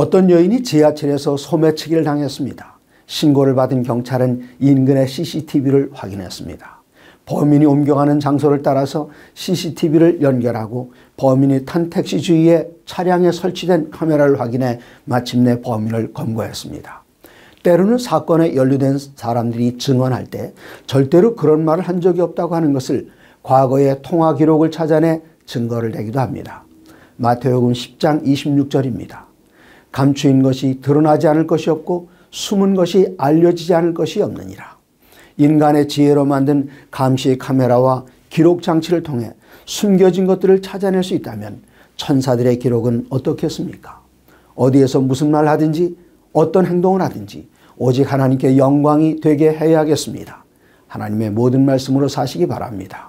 어떤 여인이 지하철에서 소매치기를 당했습니다. 신고를 받은 경찰은 인근의 CCTV를 확인했습니다. 범인이 옮겨가는 장소를 따라서 CCTV를 연결하고 범인이 탄 택시 주위에 차량에 설치된 카메라를 확인해 마침내 범인을 검거했습니다. 때로는 사건에 연루된 사람들이 증언할 때 절대로 그런 말을 한 적이 없다고 하는 것을 과거의 통화 기록을 찾아내 증거를 대기도 합니다. 마태복음 10장 26절입니다. 감추인 것이 드러나지 않을 것이 없고 숨은 것이 알려지지 않을 것이 없느니라. 인간의 지혜로 만든 감시 카메라와 기록 장치를 통해 숨겨진 것들을 찾아낼 수 있다면 천사들의 기록은 어떻겠습니까? 어디에서 무슨 말을 하든지 어떤 행동을 하든지 오직 하나님께 영광이 되게 해야겠습니다. 하나님의 모든 말씀으로 사시기 바랍니다.